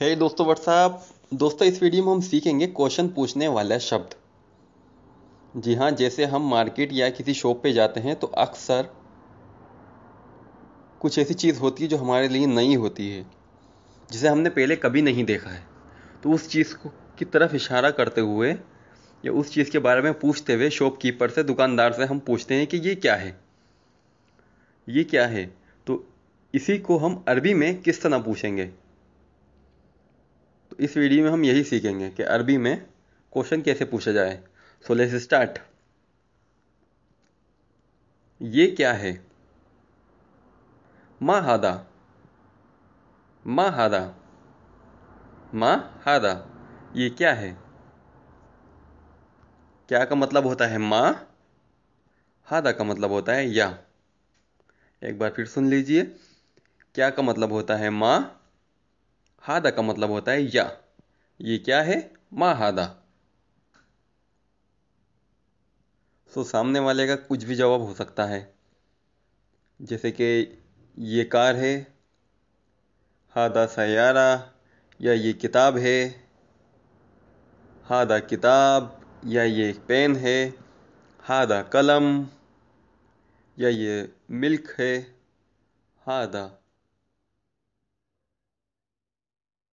हे hey दोस्तों WhatsApp दोस्तों इस वीडियो में हम सीखेंगे क्वेश्चन पूछने वाला शब्द जी हाँ जैसे हम मार्केट या किसी शॉप पे जाते हैं तो अक्सर कुछ ऐसी चीज़ होती है जो हमारे लिए नई होती है जिसे हमने पहले कभी नहीं देखा है तो उस चीज़ को की तरफ इशारा करते हुए या उस चीज़ के बारे में पूछते हुए शॉपकीपर से दुकानदार से हम पूछते हैं कि ये क्या है ये क्या है तो इसी को हम अरबी में किस तरह पूछेंगे इस वीडियो में हम यही सीखेंगे कि अरबी में क्वेश्चन कैसे पूछा जाए सो लेट्स स्टार्ट ये क्या है मा हादा मा हादा मा हादा ये क्या है क्या का मतलब होता है मा हादा का मतलब होता है या एक बार फिर सुन लीजिए क्या का मतलब होता है मा हादा का मतलब होता है या ये क्या है मा हादा सो सामने वाले का कुछ भी जवाब हो सकता है जैसे कि ये कार है हादा सयारा या ये किताब है हादा किताब या ये पेन है हादा कलम या ये मिल्क है हादा